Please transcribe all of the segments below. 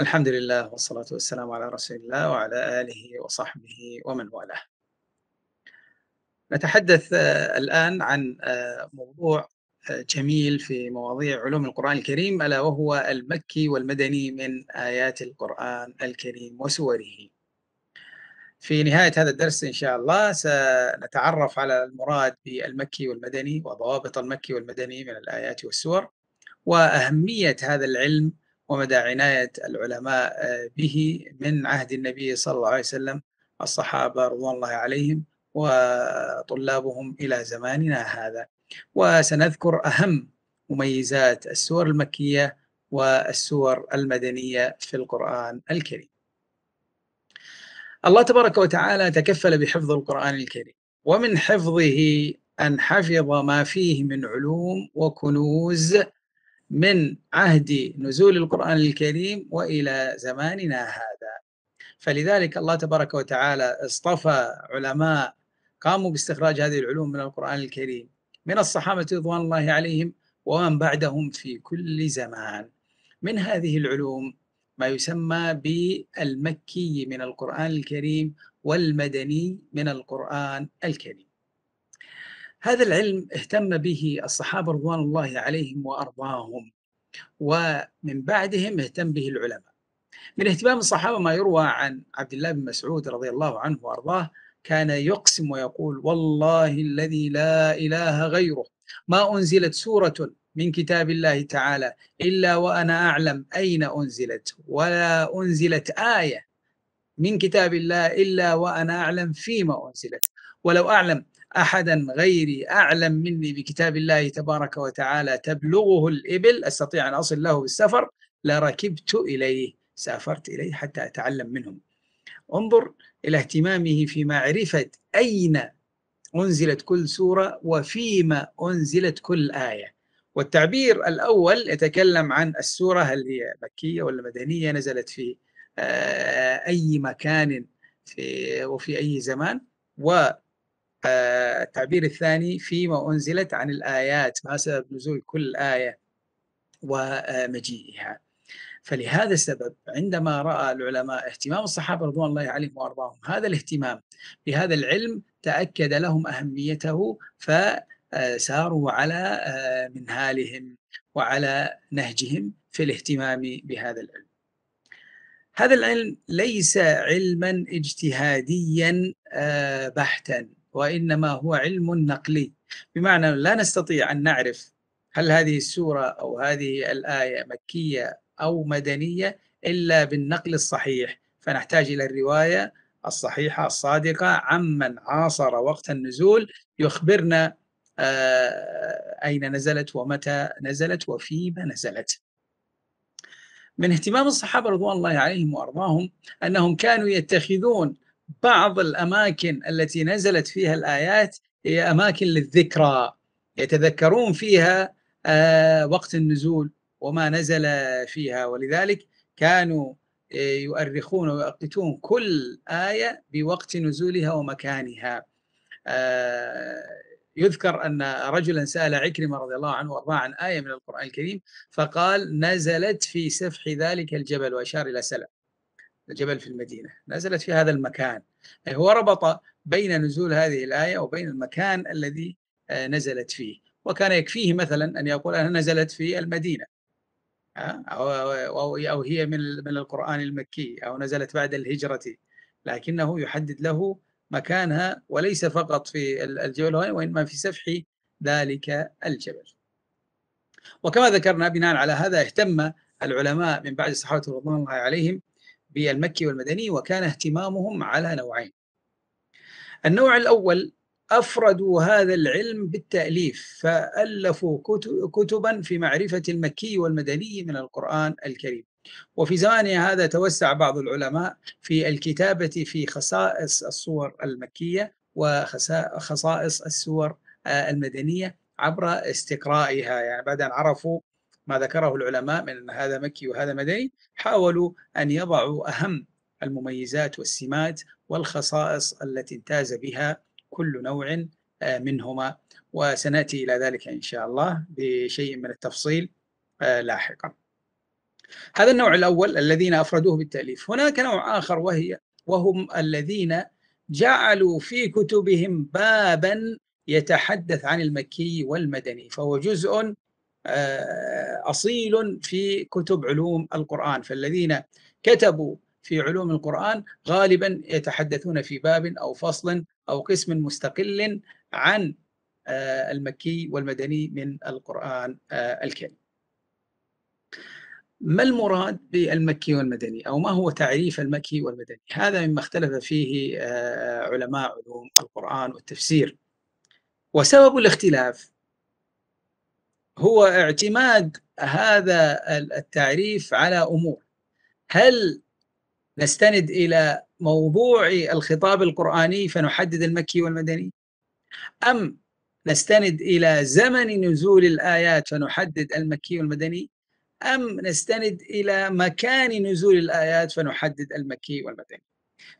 الحمد لله والصلاة والسلام على رسول الله وعلى آله وصحبه ومن والاه. نتحدث آه، الآن عن آه، موضوع آه، جميل في مواضيع علوم القرآن الكريم ألا وهو المكي والمدني من آيات القرآن الكريم وسوره. في نهاية هذا الدرس إن شاء الله سنتعرف على المراد بالمكي والمدني وضوابط المكي والمدني من الآيات والسور وأهمية هذا العلم ومدى عناية العلماء آه، به من عهد النبي صلى الله عليه وسلم الصحابة رضوان الله عليهم وطلابهم إلى زماننا هذا وسنذكر أهم مميزات السور المكية والسور المدنية في القرآن الكريم الله تبارك وتعالى تكفل بحفظ القرآن الكريم ومن حفظه أن حفظ ما فيه من علوم وكنوز من عهد نزول القرآن الكريم وإلى زماننا هذا فلذلك الله تبارك وتعالى اصطفى علماء قاموا باستخراج هذه العلوم من القرآن الكريم من الصحابة رضوان الله عليهم ومن بعدهم في كل زمان من هذه العلوم ما يسمى بالمكي من القرآن الكريم والمدني من القرآن الكريم هذا العلم اهتم به الصحابة رضوان الله عليهم وأرضاهم ومن بعدهم اهتم به العلماء من اهتمام الصحابة ما يروى عن عبد الله بن مسعود رضي الله عنه وأرضاه كان يقسم ويقول والله الذي لا إله غيره ما أنزلت سورة من كتاب الله تعالى إلا وأنا أعلم أين أنزلت ولا أنزلت آية من كتاب الله إلا وأنا أعلم فيما أنزلت ولو أعلم احدا غيري اعلم مني بكتاب الله تبارك وتعالى تبلغه الابل استطيع ان اصل له بالسفر لركبت اليه سافرت اليه حتى اتعلم منهم. انظر الى اهتمامه في معرفه اين انزلت كل سوره وفيما انزلت كل ايه. والتعبير الاول يتكلم عن السوره هل هي مكيه ولا مدنيه نزلت في آه، اي مكان في وفي اي زمان و التعبير الثاني فيما أنزلت عن الآيات ما سبب نزول كل آية ومجيئها فلهذا السبب عندما رأى العلماء اهتمام الصحابة رضوان الله عليهم وأرضاهم هذا الاهتمام بهذا العلم تأكد لهم أهميته فساروا على آه، منهالهم وعلى نهجهم في الاهتمام بهذا العلم هذا العلم ليس علما اجتهاديا آه، بحتا وإنما هو علم نقلي بمعنى لا نستطيع أن نعرف هل هذه السورة أو هذه الآية مكية أو مدنية إلا بالنقل الصحيح فنحتاج إلى الرواية الصحيحة الصادقة عمن عاصر وقت النزول يخبرنا آه، أين نزلت ومتى نزلت وفيما نزلت من اهتمام الصحابة رضوان الله عليهم وأرضاهم أنهم كانوا يتخذون بعض الاماكن التي نزلت فيها الايات هي اماكن للذكرى يتذكرون فيها آه، وقت النزول وما نزل فيها ولذلك كانوا آه، يؤرخون ويؤقتون كل آية بوقت نزولها ومكانها آه، يذكر أن رجلا سأل عكرمة رضي الله عنه وارضاه عن آية من القرآن الكريم فقال نزلت في سفح ذلك الجبل وأشار إلى سلم الجبل في المدينة نزلت في هذا المكان أي هو ربط بين نزول هذه الآية وبين المكان الذي آه، نزلت فيه وكان يكفيه مثلا أن يقول أنها نزلت في المدينة آه، أو, أو هي من من القرآن المكي أو نزلت بعد الهجرة لكنه يحدد له مكانها وليس فقط في الجبل وإنما في سفح ذلك الجبل وكما ذكرنا بناء على هذا اهتم العلماء من بعد الصحابة رضوان الله عليهم بالمكي والمدني وكان اهتمامهم على نوعين النوع الأول أفردوا هذا العلم بالتأليف فألفوا كتبا في معرفة المكي والمدني من القرآن الكريم وفي زمان هذا توسع بعض العلماء في الكتابة في خصائص الصور المكية وخصائص السور المدنية عبر استقرائها يعني بعد أن عرفوا ما ذكره العلماء من أن هذا مكي وهذا مدني حاولوا أن يضعوا أهم المميزات والسمات والخصائص التي امتاز بها كل نوع آه، منهما وسناتي الى ذلك ان شاء الله بشيء من التفصيل آه، لاحقا. هذا النوع الاول الذين افردوه بالتاليف، هناك نوع اخر وهي وهم الذين جعلوا في كتبهم بابا يتحدث عن المكي والمدني فهو جزء آه، اصيل في كتب علوم القران فالذين كتبوا في علوم القران غالبا يتحدثون في باب او فصل او قسم مستقل عن آه، المكي والمدني من القران آه، الكريم. ما المراد بالمكي والمدني او ما هو تعريف المكي والمدني؟ هذا مما اختلف فيه علماء علوم القران والتفسير. وسبب الاختلاف هو اعتماد هذا التعريف على امور هل نستند الى موضوع الخطاب القراني فنحدد المكي والمدني ام نستند الى زمن نزول الايات فنحدد المكي والمدني ام نستند الى مكان نزول الايات فنحدد المكي والمدني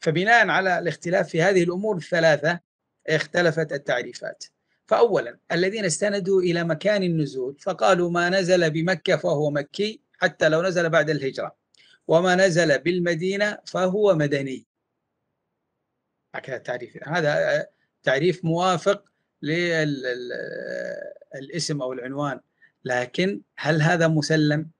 فبناء على الاختلاف في هذه الامور الثلاثه اختلفت التعريفات فأولا الذين استندوا إلى مكان النزول فقالوا ما نزل بمكة فهو مكي حتى لو نزل بعد الهجرة وما نزل بالمدينة فهو مدني هكذا التعريف هذا تعريف موافق للاسم أو العنوان لكن هل هذا مسلم؟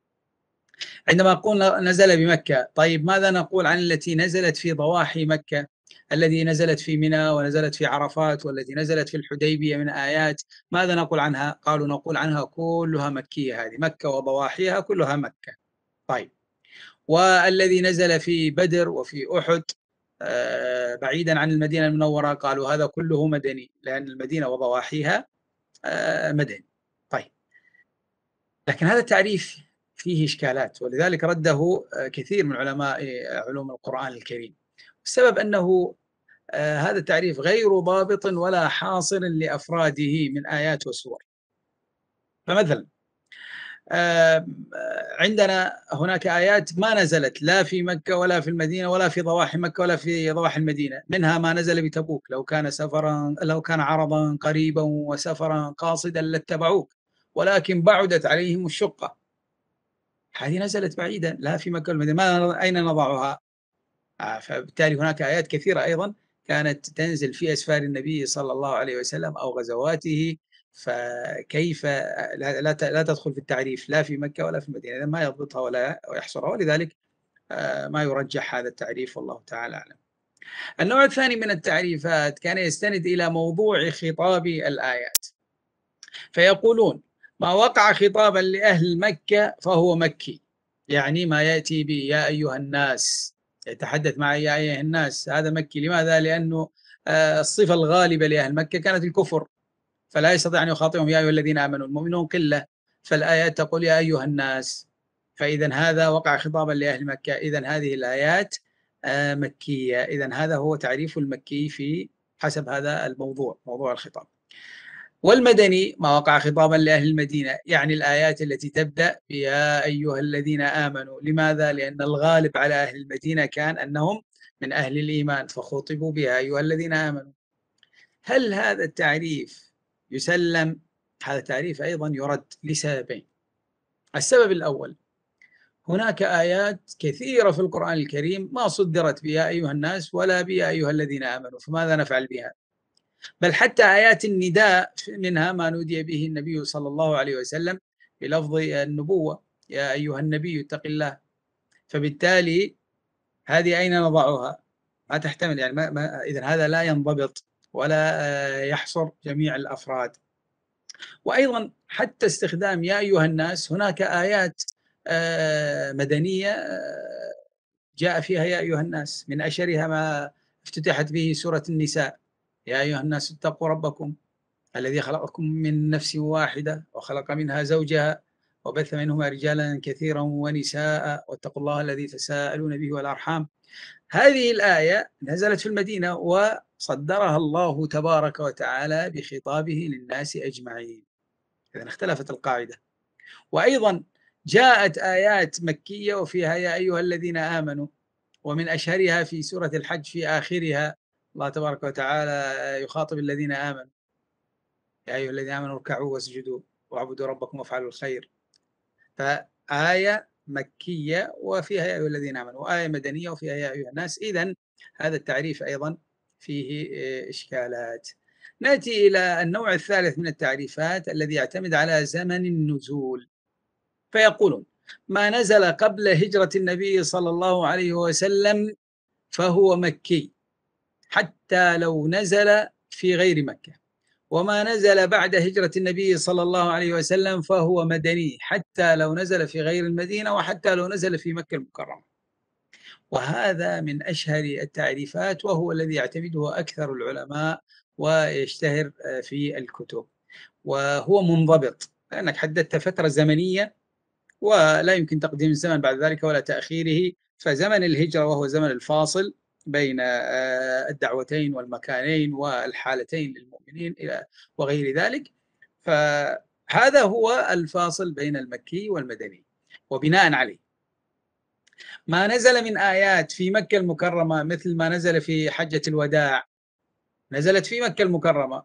عندما قلنا نزل بمكة طيب ماذا نقول عن التي نزلت في ضواحي مكة الذي نزلت في منى ونزلت في عرفات والذي نزلت في الحديبيه من ايات ماذا نقول عنها؟ قالوا نقول عنها كلها مكيه هذه مكه وضواحيها كلها مكه. طيب والذي نزل في بدر وفي احد آه، بعيدا عن المدينه المنوره قالوا هذا كله مدني لان المدينه وضواحيها آه، مدني. طيب لكن هذا التعريف فيه اشكالات ولذلك رده آه، كثير من علماء علوم القران الكريم. بسبب أنه آه، هذا التعريف غير ضابط ولا حاصل لأفراده من آيات وسور فمثلا عندنا هناك آيات ما نزلت لا في مكة ولا في المدينة ولا في ضواحي مكة ولا في ضواحي المدينة منها ما نزل بتبوك لو كان سفرا لو كان عرضا قريبا وسفرا قاصدا لاتبعوك ولكن بعدت عليهم الشقة هذه نزلت بعيدا لا في مكة ولا المدينة ما أين نضعها آه، فبالتالي هناك آيات كثيرة أيضا كانت تنزل في أسفار النبي صلى الله عليه وسلم أو غزواته فكيف لا, لا تدخل في التعريف لا في مكة ولا في المدينة ما يضبطها ولا يحصرها ولذلك آه، ما يرجح هذا التعريف والله تعالى أعلم النوع الثاني من التعريفات كان يستند إلى موضوع خطاب الآيات فيقولون ما وقع خطابا لأهل مكة فهو مكي يعني ما يأتي به يا أيها الناس يتحدث معي يا أيها الناس هذا مكي لماذا؟ لأنه آه، الصفة الغالبة لأهل مكة كانت الكفر فلا يستطيع أن يخاطبهم يا أيها الذين آمنوا المؤمنون قلة فالآيات تقول يا أيها الناس فإذا هذا وقع خطابا لأهل مكة إذا هذه الآيات آه، مكية إذا هذا هو تعريف المكي في حسب هذا الموضوع موضوع الخطاب والمدني ما وقع خطابا لأهل المدينة يعني الآيات التي تبدأ يا أيها الذين آمنوا لماذا؟ لأن الغالب على أهل المدينة كان أنهم من أهل الإيمان فخطبوا بها أيها الذين آمنوا هل هذا التعريف يسلم؟ هذا التعريف أيضا يرد لسببين السبب الأول هناك آيات كثيرة في القرآن الكريم ما صدرت بيا أيها الناس ولا بيا أيها الذين آمنوا فماذا نفعل بها؟ بل حتى آيات النداء منها ما نودي به النبي صلى الله عليه وسلم بلفظ النبوة يا أيها النبي اتق الله فبالتالي هذه أين نضعها ما تحتمل يعني ما ما إذن هذا لا ينضبط ولا يحصر جميع الأفراد وأيضا حتى استخدام يا أيها الناس هناك آيات آه، مدنية آه، جاء فيها يا أيها الناس من أشرها ما افتتحت به سورة النساء يا أيها الناس اتقوا ربكم الذي خلقكم من نفس واحدة وخلق منها زوجها وبث منهما رجالا كثيرا ونساء واتقوا الله الذي تساءلون به والأرحام هذه الآية نزلت في المدينة وصدرها الله تبارك وتعالى بخطابه للناس أجمعين إذا اختلفت القاعدة وأيضا جاءت آيات مكية وفيها يا أيها الذين آمنوا ومن أشهرها في سورة الحج في آخرها الله تبارك وتعالى يخاطب الذين آمنوا يا أيها الذين آمنوا اركعوا واسجدوا واعبدوا ربكم وافعلوا الخير فآية مكية وفيها يا أيها الذين آمنوا وآية مدنية وفيها يا أيها الناس إذا هذا التعريف أيضا فيه آه، إشكالات ناتي الى النوع الثالث من التعريفات الذي يعتمد على زمن النزول فيقولون ما نزل قبل هجره النبي صلى الله عليه وسلم فهو مكي حتى لو نزل في غير مكة وما نزل بعد هجرة النبي صلى الله عليه وسلم فهو مدني حتى لو نزل في غير المدينة وحتى لو نزل في مكة المكرمة وهذا من أشهر التعريفات وهو الذي يعتمده أكثر العلماء ويشتهر آه، في الكتب وهو منضبط لأنك حددت فترة زمنية ولا يمكن تقديم الزمن بعد ذلك ولا تأخيره فزمن الهجرة وهو زمن الفاصل بين آه، الدعوتين والمكانين والحالتين للمؤمنين إلى وغير ذلك فهذا هو الفاصل بين المكي والمدني وبناء عليه ما نزل من آيات في مكة المكرمة مثل ما نزل في حجة الوداع نزلت في مكة المكرمة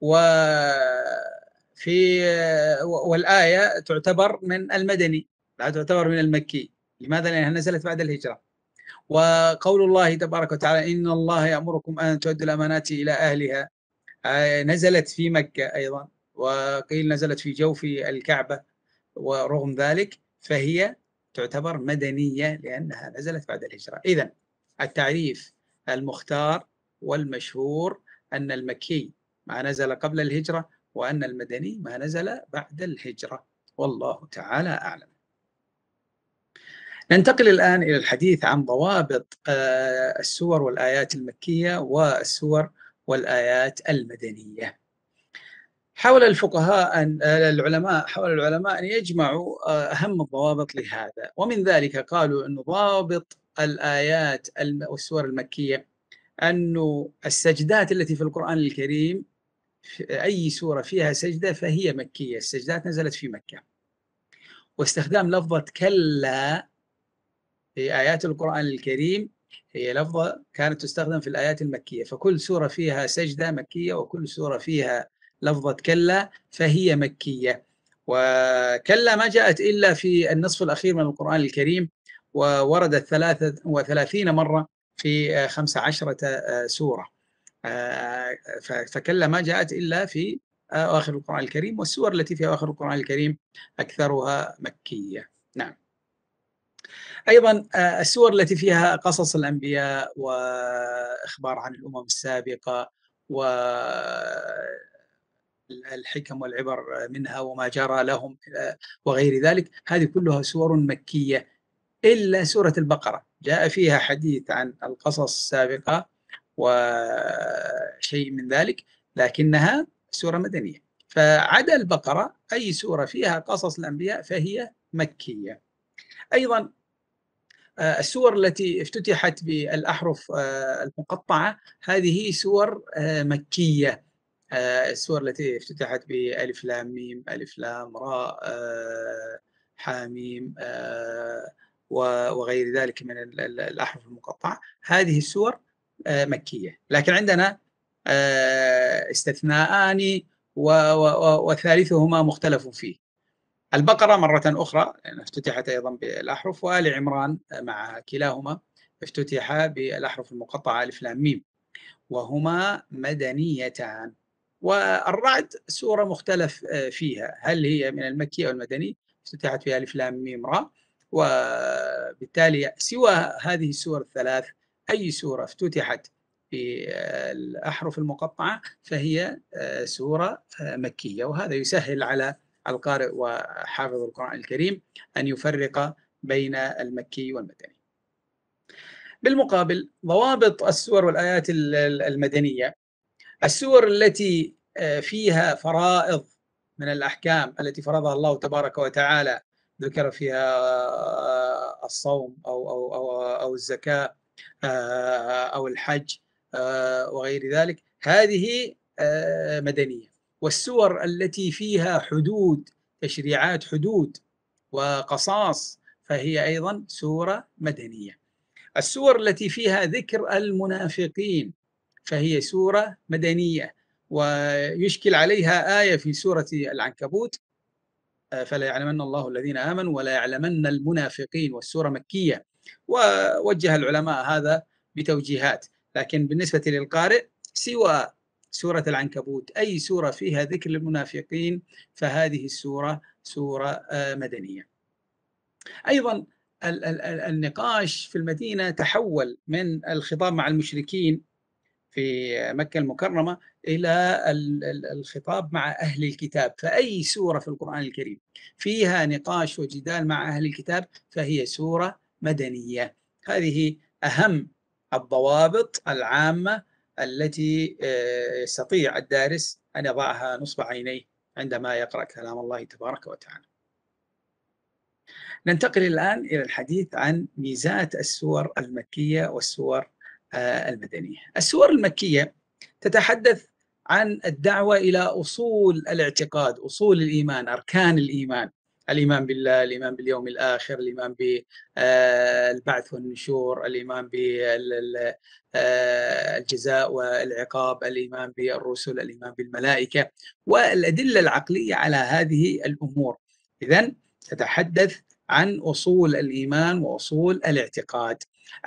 وفي آه، والآية تعتبر من المدني لا تعتبر من المكي لماذا؟ لأنها نزلت بعد الهجرة وقول الله تبارك وتعالى إن الله يأمركم أن تؤدوا الأمانات إلى أهلها آه، نزلت في مكة أيضا وقيل نزلت في جوف الكعبة ورغم ذلك فهي تعتبر مدنية لأنها نزلت بعد الهجرة إذا التعريف المختار والمشهور أن المكي ما نزل قبل الهجرة وأن المدني ما نزل بعد الهجرة والله تعالى أعلم ننتقل الآن إلى الحديث عن ضوابط آه، السور والآيات المكية والسور والآيات المدنية حاول الفقهاء أن آه، العلماء حاول العلماء أن يجمعوا آه، أهم الضوابط لهذا ومن ذلك قالوا أن ضابط الآيات والسور المكية أن السجدات التي في القرآن الكريم في أي سورة فيها سجدة فهي مكية السجدات نزلت في مكة واستخدام لفظة كلا في آيات القرآن الكريم هي لفظة كانت تستخدم في الآيات المكية فكل سورة فيها سجدة مكية وكل سورة فيها لفظة كلا فهي مكية وكلا ما جاءت إلا في النصف الأخير من القرآن الكريم ووردت 33 مرة في 15 سورة آه، فكلا ما جاءت إلا في آخر القرآن الكريم والسور التي في آخر القرآن الكريم أكثرها مكية نعم ايضا آه، السور التي فيها قصص الانبياء واخبار عن الامم السابقه و الحكم والعبر منها وما جرى لهم آه، وغير ذلك هذه كلها سور مكيه الا سوره البقره جاء فيها حديث عن القصص السابقه وشيء من ذلك لكنها سوره مدنيه فعدا البقره اي سوره فيها قصص الانبياء فهي مكيه ايضا آه، السور التي افتتحت بالاحرف آه، المقطعه هذه سور آه، مكيه السور التي افتتحت بالف لام ميم الف لام راء حاميم وغير ذلك من الاحرف المقطعه هذه السور مكيه لكن عندنا استثناءان وثالثهما مختلف فيه البقرة مرة أخرى يعني افتتحت أيضا بالأحرف وآل عمران معها كلاهما افتتحا بالأحرف المقطعة ألف لام ميم وهما مدنيتان والرعد سورة مختلف آه، فيها هل هي من المكي أو المدني افتتحت بها ألف لام ميم را وبالتالي سوى هذه السور الثلاث أي سورة افتتحت بالأحرف المقطعة فهي آه، سورة آه، مكية وهذا يسهل على القارئ وحافظ القرآن الكريم أن يفرق بين المكي والمدني بالمقابل ضوابط السور والآيات المدنية السور التي آه، فيها فرائض من الأحكام التي فرضها الله تبارك وتعالى ذكر فيها آه، الصوم أو أو أو أو الزكاة آه، أو الحج وغير ذلك هذه مدنية والسور التي فيها حدود تشريعات حدود وقصاص فهي ايضا سوره مدنيه. السور التي فيها ذكر المنافقين فهي سوره مدنيه ويشكل عليها ايه في سوره العنكبوت آه، فلا يعلمن الله الذين امنوا ولا يعلمن المنافقين والسوره مكيه ووجه العلماء هذا بتوجيهات لكن بالنسبه للقارئ سوى سورة العنكبوت أي سورة فيها ذكر للمنافقين فهذه السورة سورة آه، مدنية أيضا النقاش في المدينة تحول من الخطاب مع المشركين في مكة المكرمة إلى الخطاب مع أهل الكتاب فأي سورة في القرآن الكريم فيها نقاش وجدال مع أهل الكتاب فهي سورة مدنية هذه أهم الضوابط العامة التي آه، يستطيع الدارس أن يضعها نصب عينيه عندما يقرأ كلام الله تبارك وتعالى ننتقل الآن إلى الحديث عن ميزات السور المكية والسور آه، المدنية السور المكية تتحدث عن الدعوة إلى أصول الاعتقاد أصول الإيمان أركان الإيمان الايمان بالله، الايمان باليوم الاخر، الايمان بالبعث آه، والنشور، الايمان بالجزاء آه، والعقاب، الايمان بالرسل، الايمان بالملائكه والادله العقليه على هذه الامور. اذا تتحدث عن اصول الايمان واصول الاعتقاد.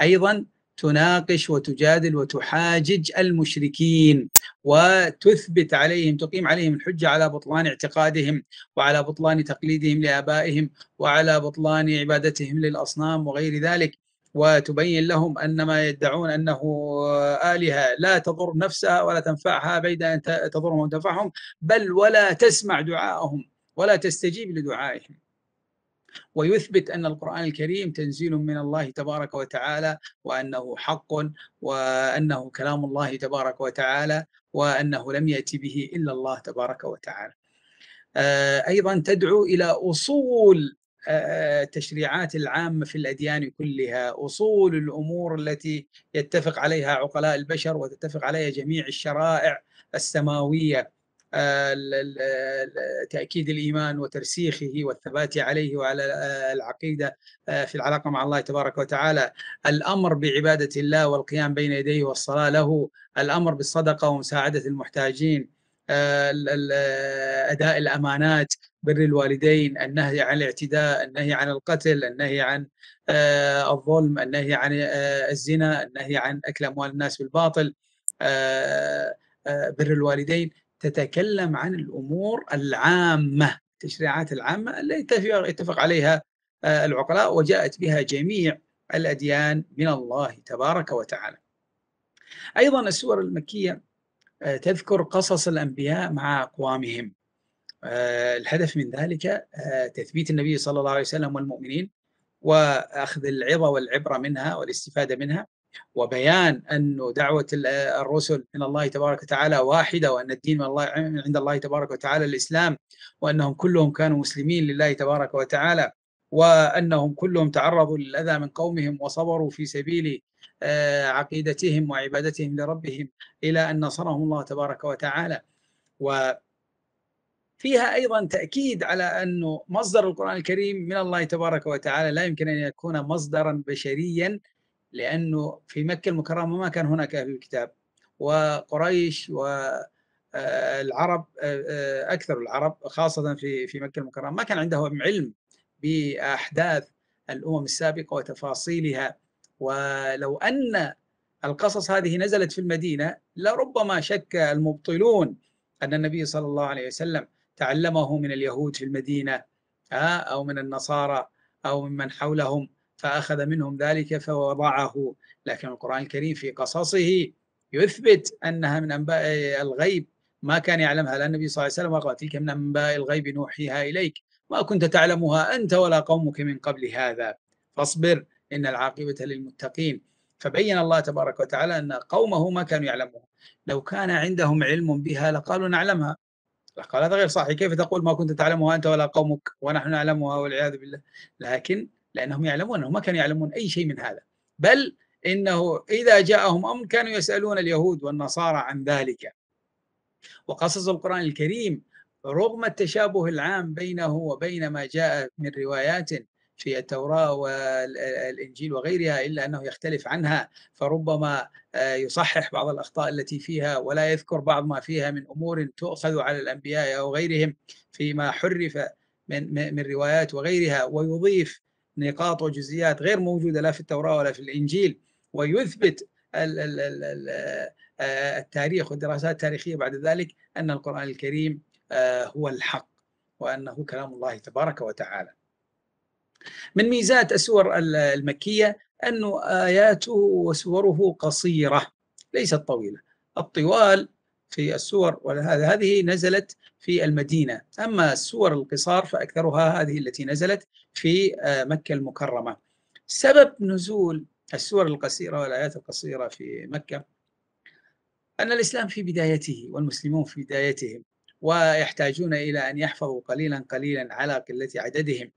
ايضا تناقش وتجادل وتحاجج المشركين وتثبت عليهم تقيم عليهم الحجة على بطلان اعتقادهم وعلى بطلان تقليدهم لآبائهم وعلى بطلان عبادتهم للأصنام وغير ذلك وتبين لهم أن ما يدعون أنه آلهة لا تضر نفسها ولا تنفعها بيد أن تضرهم وتنفعهم بل ولا تسمع دعاءهم ولا تستجيب لدعائهم ويثبت أن القرآن الكريم تنزيل من الله تبارك وتعالى وأنه حق وأنه كلام الله تبارك وتعالى وأنه لم يأتي به إلا الله تبارك وتعالى آه، أيضا تدعو إلى أصول آه، آه، التشريعات العامة في الأديان كلها أصول الأمور التي يتفق عليها عقلاء البشر وتتفق عليها جميع الشرائع السماوية تأكيد الإيمان وترسيخه والثبات عليه وعلى العقيدة آه، في العلاقة مع الله تبارك وتعالى الأمر بعبادة الله والقيام بين يديه والصلاة له الأمر بالصدقة ومساعدة المحتاجين آه، آه، أداء الأمانات بر الوالدين النهي عن الاعتداء النهي عن القتل النهي عن الظلم النهي عن الزنا النهي عن أكل أموال الناس بالباطل بر الوالدين تتكلم عن الامور العامه التشريعات العامه التي يتفق عليها آه، العقلاء وجاءت بها جميع الاديان من الله تبارك وتعالى. ايضا السور المكيه آه، تذكر قصص الانبياء مع اقوامهم. آه، الهدف من ذلك تثبيت النبي صلى الله عليه وسلم والمؤمنين واخذ العظه والعبره منها والاستفاده منها وبيان أن دعوة الرسل من الله تبارك وتعالى واحدة وأن الدين من الله عند الله تبارك وتعالى الإسلام وأنهم كلهم كانوا مسلمين لله تبارك وتعالى وأنهم كلهم تعرضوا للأذى من قومهم وصبروا في سبيل آه، عقيدتهم وعبادتهم لربهم إلى أن نصرهم الله تبارك وتعالى و فيها ايضا تاكيد على انه مصدر القران الكريم من الله تبارك وتعالى لا يمكن ان يكون مصدرا بشريا لأنه في مكة المكرمة ما كان هناك أهل الكتاب وقريش والعرب آه، آه، آه، أكثر العرب خاصة في في مكة المكرمة ما كان عندهم علم بأحداث الأمم السابقة وتفاصيلها ولو أن القصص هذه نزلت في المدينة لربما شك المبطلون أن النبي صلى الله عليه وسلم تعلمه من اليهود في المدينة أو من النصارى أو ممن حولهم فأخذ منهم ذلك فوضعه لكن القرآن الكريم في قصصه يثبت أنها من أنباء الغيب ما كان يعلمها لأن النبي صلى الله عليه وسلم قال تلك من أنباء الغيب نوحيها إليك ما كنت تعلمها أنت ولا قومك من قبل هذا فاصبر إن العاقبة للمتقين فبين الله تبارك وتعالى أن قومه ما كانوا يعلمون لو كان عندهم علم بها لقالوا نعلمها قال هذا غير صحيح كيف تقول ما كنت تعلمها أنت ولا قومك ونحن نعلمها والعياذ بالله لكن لأنهم يعلمون أنهم ما كانوا يعلمون أي شيء من هذا بل إنه إذا جاءهم أمر كانوا يسألون اليهود والنصارى عن ذلك وقصص القرآن الكريم رغم التشابه العام بينه وبين ما جاء من روايات في التوراة والإنجيل وغيرها إلا أنه يختلف عنها فربما آه، يصحح بعض الأخطاء التي فيها ولا يذكر بعض ما فيها من أمور تؤخذ على الأنبياء أو غيرهم فيما حرف من من روايات وغيرها ويضيف نقاط وجزئيات غير موجودة لا في التوراة ولا في الإنجيل ويثبت آه، التاريخ والدراسات التاريخية بعد ذلك أن القرآن الكريم آه، هو الحق وأنه كلام الله تبارك وتعالى من ميزات السور المكية أن آياته وسوره قصيرة ليست طويلة الطوال في السور هذه نزلت في المدينة أما السور القصار فأكثرها هذه التي نزلت في آه، مكة المكرمة سبب نزول السور القصيرة والآيات القصيرة في مكة أن الإسلام في بدايته والمسلمون في بدايتهم ويحتاجون إلى أن يحفظوا قليلا قليلا على قلة عددهم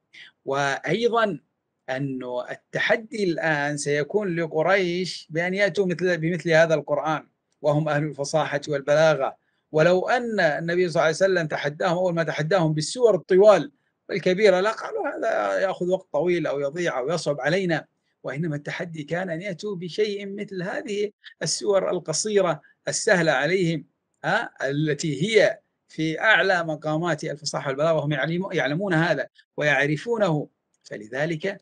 وأيضا أن التحدي الآن سيكون لقريش بأن يأتوا مثل بمثل هذا القرآن وهم أهل الفصاحة والبلاغة ولو أن النبي صلى الله عليه وسلم تحداهم أول ما تحداهم بالسور الطوال الكبيرة لا قالوا هذا يأخذ وقت طويل أو يضيع أو يصعب علينا وإنما التحدي كان أن يأتوا بشيء مثل هذه السور القصيرة السهلة عليهم ها التي هي في أعلى مقامات الفصاحة والبلاغة وهم يعلمون هذا ويعرفونه فلذلك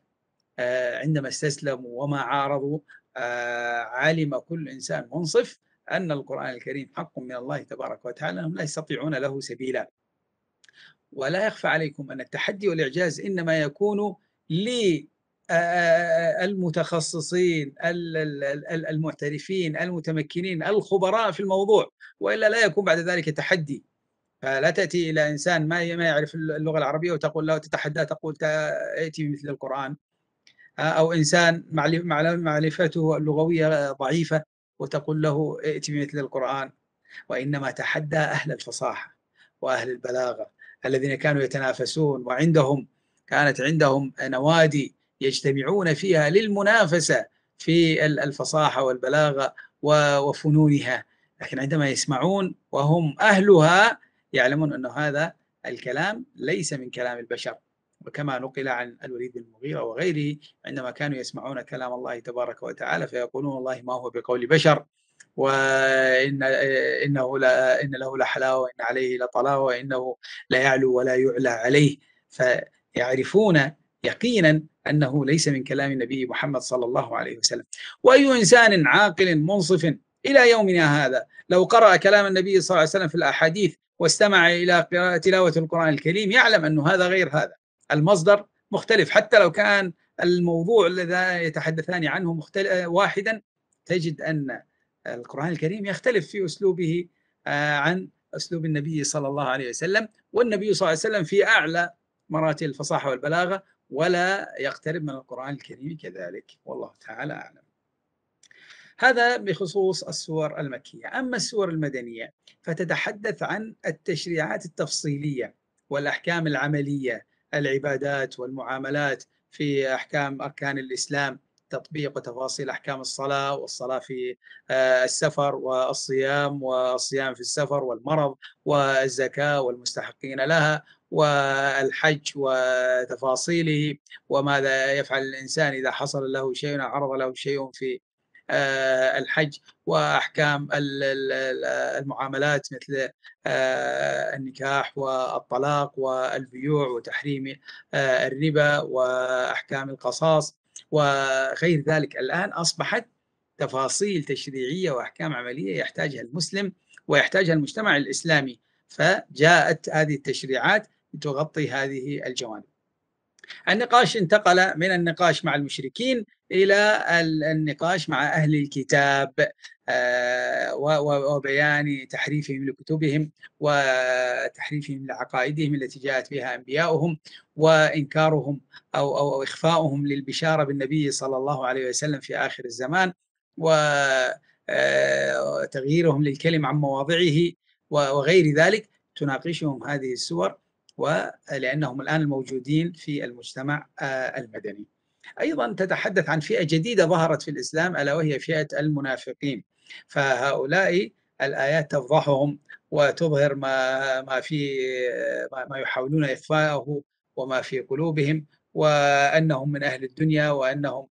آه، عندما استسلموا وما عارضوا آه، علم كل إنسان منصف أن القرآن الكريم حق من الله تبارك وتعالى انهم لا يستطيعون له سبيلا ولا يخفى عليكم أن التحدي والإعجاز إنما يكون للمتخصصين آه، آه، آه، المعترفين المتمكنين الخبراء في الموضوع وإلا لا يكون بعد ذلك تحدي فلا تأتي إلى إنسان ما ما يعرف اللغة العربية وتقول له تتحدى تقول تأتي مثل القرآن أو إنسان معرفته اللغوية ضعيفة وتقول له ائت بمثل القرآن وإنما تحدى أهل الفصاحة وأهل البلاغة الذين كانوا يتنافسون وعندهم كانت عندهم نوادي يجتمعون فيها للمنافسه في الفصاحه والبلاغه وفنونها لكن عندما يسمعون وهم اهلها يعلمون ان هذا الكلام ليس من كلام البشر وكما نقل عن الوليد بن المغيرة وغيره عندما كانوا يسمعون كلام الله تبارك وتعالى فيقولون والله ما هو بقول بشر وإن إنه لا إن له لحلاوة وإن عليه لطلاوة وإنه لا يعلو ولا يعلى عليه فيعرفون يقينا أنه ليس من كلام النبي محمد صلى الله عليه وسلم وأي إنسان عاقل منصف إلى يومنا هذا لو قرأ كلام النبي صلى الله عليه وسلم في الأحاديث واستمع إلى قراءه تلاوة القرآن الكريم يعلم أنه هذا غير هذا المصدر مختلف حتى لو كان الموضوع الذي يتحدثان عنه مختلف واحدا تجد أن القرآن الكريم يختلف في أسلوبه آه، عن أسلوب النبي صلى الله عليه وسلم والنبي صلى الله عليه وسلم في أعلى مراتب الفصاحة والبلاغة ولا يقترب من القرآن الكريم كذلك والله تعالى أعلم هذا بخصوص السور المكية أما السور المدنية فتتحدث عن التشريعات التفصيلية والأحكام العملية العبادات والمعاملات في أحكام أركان الإسلام تطبيق وتفاصيل احكام الصلاه والصلاه في آه، السفر والصيام والصيام في السفر والمرض والزكاه والمستحقين لها والحج وتفاصيله وماذا يفعل الانسان اذا حصل له شيء او عرض له شيء في آه، الحج واحكام المعاملات مثل آه، النكاح والطلاق والبيوع وتحريم الربا واحكام القصاص وغير ذلك الآن أصبحت تفاصيل تشريعية وأحكام عملية يحتاجها المسلم ويحتاجها المجتمع الإسلامي فجاءت هذه التشريعات لتغطي هذه الجوانب النقاش انتقل من النقاش مع المشركين الى النقاش مع اهل الكتاب آه، وبيان تحريفهم لكتبهم وتحريفهم لعقائدهم التي جاءت بها انبياؤهم وانكارهم او او, أو اخفاؤهم للبشاره بالنبي صلى الله عليه وسلم في اخر الزمان وتغييرهم آه، للكلم عن مواضعه وغير ذلك تناقشهم هذه السور ولانهم الان الموجودين في المجتمع آه، المدني. أيضا تتحدث عن فئة جديدة ظهرت في الإسلام ألا وهي فئة المنافقين فهؤلاء الآيات تفضحهم وتظهر ما ما في ما يحاولون إخفاءه وما في قلوبهم وأنهم من أهل الدنيا وأنهم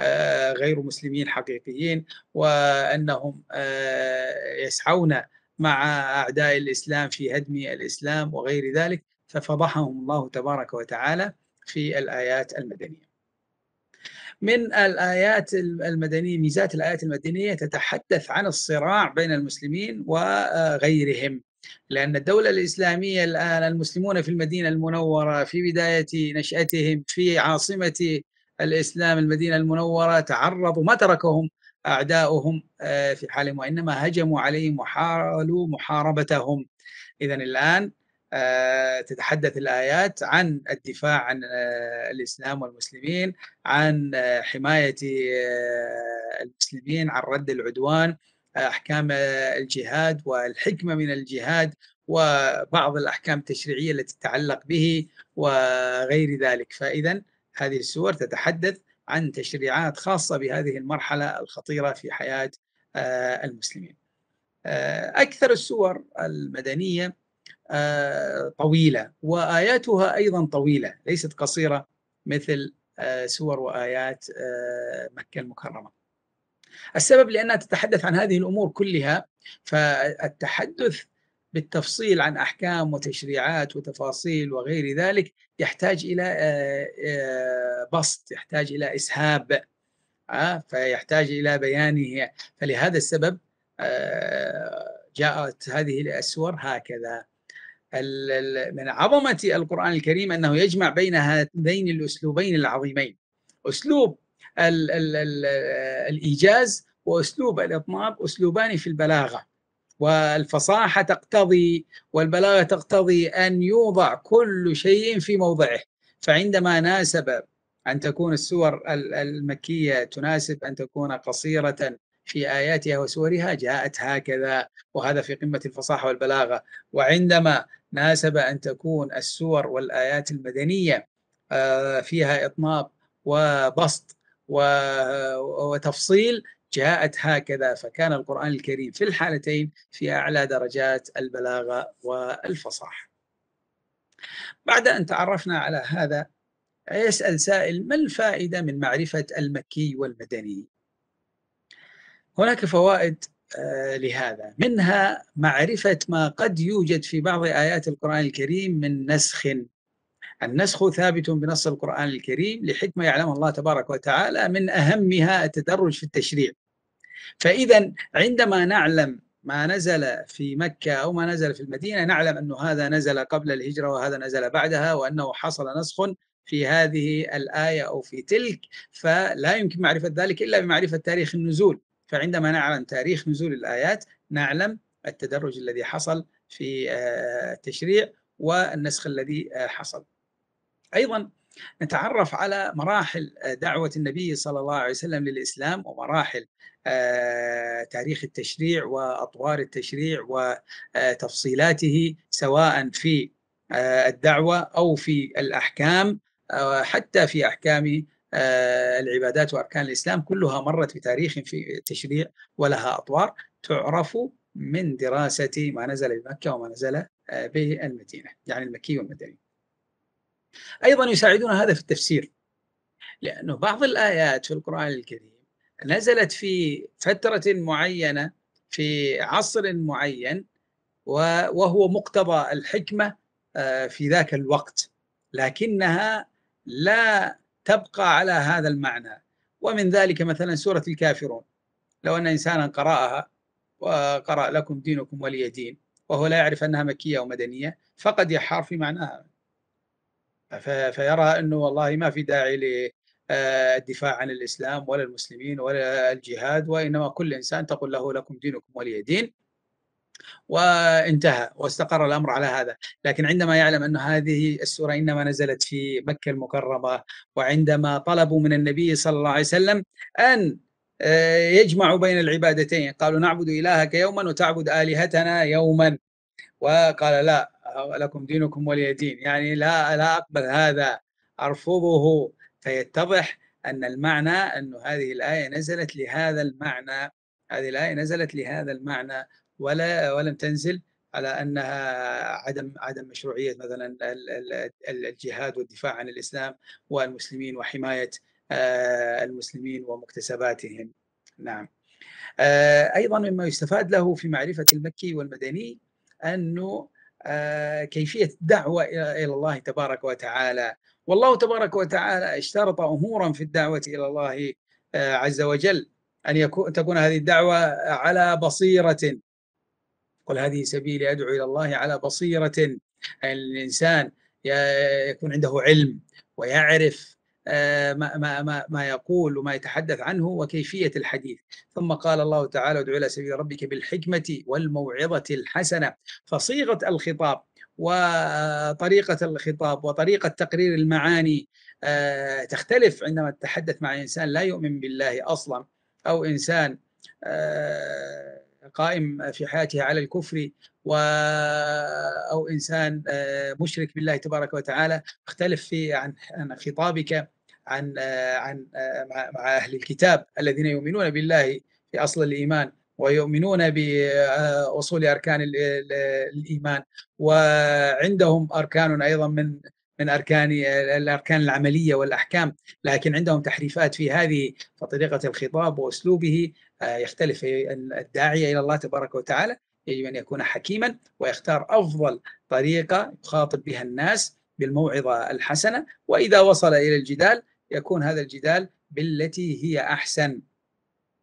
آه، غير مسلمين حقيقيين وأنهم آه، يسعون مع أعداء الإسلام في هدم الإسلام وغير ذلك ففضحهم الله تبارك وتعالى في الآيات المدنية من الآيات المدنية ميزات الآيات المدنية تتحدث عن الصراع بين المسلمين وغيرهم لأن الدولة الإسلامية الآن المسلمون في المدينة المنورة في بداية نشأتهم في عاصمة الإسلام المدينة المنورة تعرضوا ما تركهم أعداؤهم آه، في حالهم وإنما هجموا عليهم وحاولوا محاربتهم إذا الآن آه، تتحدث الآيات عن الدفاع عن آه، الإسلام والمسلمين عن آه، حماية المسلمين عن رد العدوان أحكام الجهاد والحكمة من الجهاد وبعض الأحكام التشريعية التي تتعلق به وغير ذلك فإذا هذه السور تتحدث عن تشريعات خاصة بهذه المرحلة الخطيرة في حياة المسلمين أكثر السور المدنية آه، طويلة وآياتها أيضا طويلة ليست قصيرة مثل آه، سور وآيات آه، مكة المكرمة السبب لأنها تتحدث عن هذه الأمور كلها فالتحدث بالتفصيل عن أحكام وتشريعات وتفاصيل وغير ذلك يحتاج إلى بسط يحتاج إلى إسهاب فيحتاج إلى بيانه فلهذا السبب جاءت هذه السور هكذا من عظمة القرآن الكريم أنه يجمع بين هذين الأسلوبين العظيمين أسلوب الـ الـ الـ الإيجاز وأسلوب الإطناب أسلوبان في البلاغة والفصاحة تقتضي والبلاغة تقتضي أن يوضع كل شيء في موضعه فعندما ناسب أن تكون السور المكية تناسب أن تكون قصيرة في آياتها وسورها جاءت هكذا وهذا في قمة الفصاحة والبلاغة وعندما ناسب أن تكون السور والآيات المدنية آه، فيها إطناب وبسط وتفصيل جاءت هكذا فكان القرآن الكريم في الحالتين في أعلى درجات البلاغة والفصاحة بعد أن تعرفنا على هذا يسأل سائل ما الفائدة من معرفة المكي والمدني هناك فوائد آه، لهذا منها معرفة ما قد يوجد في بعض آيات القرآن الكريم من نسخ النسخ ثابت بنص القرآن الكريم لحكمة يعلمها الله تبارك وتعالى من أهمها التدرج في التشريع فإذا عندما نعلم ما نزل في مكة أو ما نزل في المدينة نعلم أنه هذا نزل قبل الهجرة وهذا نزل بعدها وأنه حصل نسخ في هذه الآية أو في تلك فلا يمكن معرفة ذلك إلا بمعرفة تاريخ النزول فعندما نعلم تاريخ نزول الآيات نعلم التدرج الذي حصل في آه، التشريع والنسخ الذي آه، حصل أيضا نتعرف على مراحل آه، دعوة النبي صلى الله عليه وسلم للإسلام ومراحل تاريخ التشريع وأطوار التشريع وتفصيلاته سواء في الدعوة أو في الأحكام حتى في أحكام آه، العبادات واركان الاسلام كلها مرت بتاريخ في تشريع ولها اطوار تعرف من دراسه ما نزل بمكه وما نزل آه، بالمدينه يعني المكي والمدني. ايضا يساعدنا هذا في التفسير لانه بعض الايات في القران الكريم نزلت في فتره معينه في عصر معين وهو مقتضى الحكمه آه، في ذاك الوقت لكنها لا تبقى على هذا المعنى ومن ذلك مثلا سورة الكافرون لو أن إنسانا قرأها وقرأ لكم دينكم ولي دين وهو لا يعرف أنها مكية أو مدنية فقد يحار في معناها فيرى أنه والله ما في داعي للدفاع عن الإسلام ولا المسلمين ولا الجهاد وإنما كل إنسان تقول له لكم دينكم ولي دين وانتهى واستقر الامر على هذا، لكن عندما يعلم ان هذه السوره انما نزلت في مكه المكرمه وعندما طلبوا من النبي صلى الله عليه وسلم ان آه، يجمعوا بين العبادتين قالوا نعبد إلهك يوما وتعبد آلهتنا يوما وقال لا لكم دينكم ولي دين يعني لا لا أقبل هذا أرفضه فيتضح أن المعنى أن هذه الآية نزلت لهذا المعنى هذه الآية نزلت لهذا المعنى ولا ولم تنزل على انها عدم عدم مشروعيه مثلا الجهاد والدفاع عن الاسلام والمسلمين وحمايه آه، المسلمين ومكتسباتهم. نعم. آه، ايضا مما يستفاد له في معرفه المكي والمدني انه آه، كيفيه الدعوه الى الله تبارك وتعالى والله تبارك وتعالى اشترط امورا في الدعوه الى الله عز وجل ان يكون تكون هذه الدعوه على بصيره قل هذه سبيلي أدعو إلى الله على بصيرة الإنسان يكون عنده علم ويعرف آه، ما, ما, ما, ما يقول وما يتحدث عنه وكيفية الحديث ثم قال الله تعالى ادعو إلى سبيل ربك بالحكمة والموعظة الحسنة فصيغة الخطاب وطريقة الخطاب وطريقة تقرير المعاني آه، تختلف عندما تتحدث مع إنسان لا يؤمن بالله أصلا أو إنسان آه، قائم في حياته على الكفر و او انسان آه، مشرك بالله تبارك وتعالى اختلف في عن عن خطابك عن آه، عن آه، مع اهل الكتاب الذين يؤمنون بالله في اصل الايمان ويؤمنون باصول اركان الايمان وعندهم اركان ايضا من من اركان الاركان العمليه والاحكام لكن عندهم تحريفات في هذه فطريقه الخطاب واسلوبه يختلف الداعية إلى الله تبارك وتعالى يجب أن يكون حكيما ويختار أفضل طريقة يخاطب بها الناس بالموعظة الحسنة وإذا وصل إلى الجدال يكون هذا الجدال بالتي هي أحسن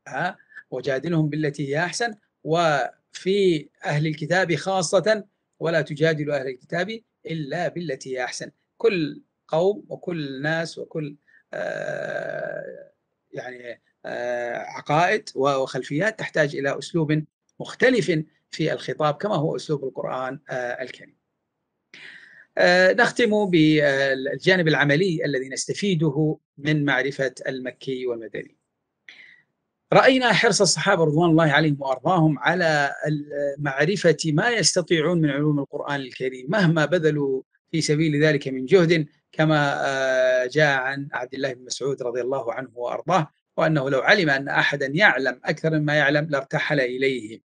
ها وجادلهم بالتي هي أحسن وفي أهل الكتاب خاصة ولا تجادلوا أهل الكتاب إلا بالتي هي أحسن كل قوم وكل ناس وكل آه يعني آه، عقائد وخلفيات تحتاج الى اسلوب مختلف في الخطاب كما هو اسلوب القران آه، الكريم. آه، نختم بالجانب العملي الذي نستفيده من معرفه المكي والمدني. راينا حرص الصحابه رضوان الله عليهم وارضاهم على معرفه ما يستطيعون من علوم القران الكريم مهما بذلوا في سبيل ذلك من جهد كما جاء عن عبد الله بن مسعود رضي الله عنه وارضاه وأنه لو علم أن أحدا يعلم أكثر مما يعلم لارتحل إليه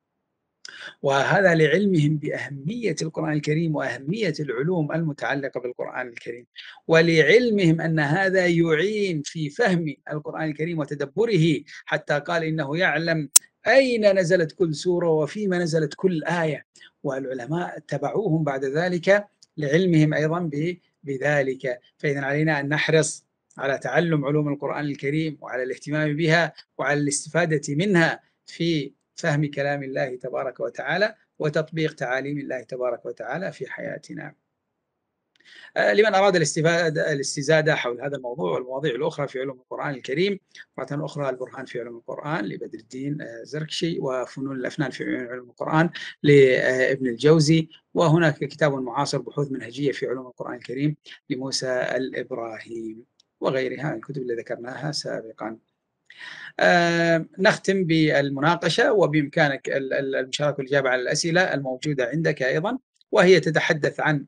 وهذا لعلمهم بأهمية القرآن الكريم وأهمية العلوم المتعلقة بالقرآن الكريم ولعلمهم أن هذا يعين في فهم القرآن الكريم وتدبره حتى قال إنه يعلم أين نزلت كل سورة وفيما نزلت كل آية والعلماء اتبعوهم بعد ذلك لعلمهم أيضا بذلك فإذا علينا أن نحرص على تعلم علوم القرآن الكريم وعلى الاهتمام بها وعلى الاستفادة منها في فهم كلام الله تبارك وتعالى وتطبيق تعاليم الله تبارك وتعالى في حياتنا آه، لمن أراد الاستفادة الاستزادة حول هذا الموضوع والمواضيع الأخرى في علوم القرآن الكريم مرة أخرى البرهان في علوم القرآن لبدر الدين آه، زركشي وفنون الأفنان في علوم القرآن لابن الجوزي وهناك كتاب معاصر بحوث منهجية في علوم القرآن الكريم لموسى الإبراهيم وغيرها الكتب اللي ذكرناها سابقا آه، نختم بالمناقشة وبإمكانك المشاركة والإجابة على الأسئلة الموجودة عندك أيضا وهي تتحدث عن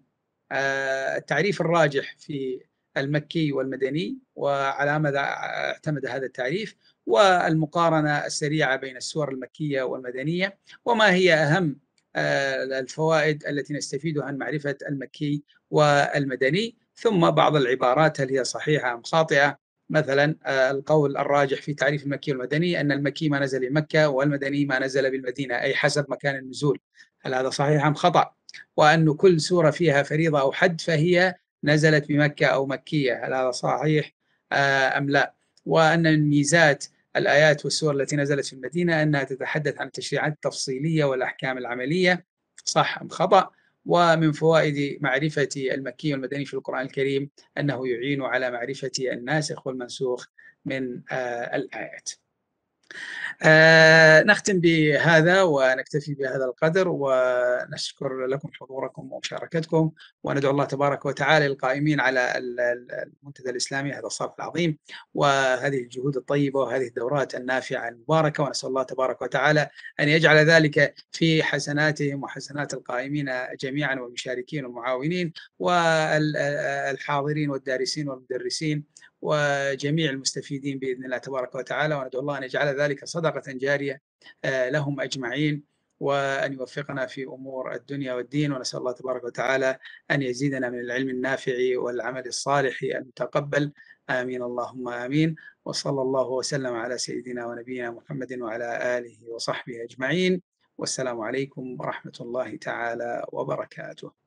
آه، التعريف الراجح في المكي والمدني وعلى ماذا اعتمد هذا التعريف والمقارنة السريعة بين السور المكية والمدنية وما هي أهم آه، الفوائد التي نستفيدها عن معرفة المكي والمدني ثم بعض العبارات هل هي صحيحة أم خاطئة مثلا آه، القول الراجح في تعريف المكي والمدني أن المكي ما نزل بمكة والمدني ما نزل بالمدينة أي حسب مكان النزول هل هذا صحيح أم خطأ وأن كل سورة فيها فريضة أو حد فهي نزلت بمكة أو مكية هل هذا صحيح آه، أم لا وأن من ميزات الآيات والسور التي نزلت في المدينة أنها تتحدث عن التشريعات التفصيلية والأحكام العملية صح أم خطأ ومن فوائد معرفة المكي والمدني في القرآن الكريم أنه يعين على معرفة الناسخ والمنسوخ من آه، الآيات آه نختم بهذا ونكتفي بهذا القدر ونشكر لكم حضوركم ومشاركتكم وندعو الله تبارك وتعالى القائمين على المنتدى الاسلامي هذا الصرف العظيم وهذه الجهود الطيبه وهذه الدورات النافعه المباركه ونسال الله تبارك وتعالى ان يجعل ذلك في حسناتهم وحسنات القائمين جميعا والمشاركين والمعاونين والحاضرين والدارسين والمدرسين وجميع المستفيدين باذن الله تبارك وتعالى وندعو الله ان يجعل ذلك صدقه جاريه آه، لهم اجمعين وان يوفقنا في امور الدنيا والدين ونسال الله تبارك وتعالى ان يزيدنا من العلم النافع والعمل الصالح المتقبل امين اللهم امين وصلى الله وسلم على سيدنا ونبينا محمد وعلى اله وصحبه اجمعين والسلام عليكم ورحمه الله تعالى وبركاته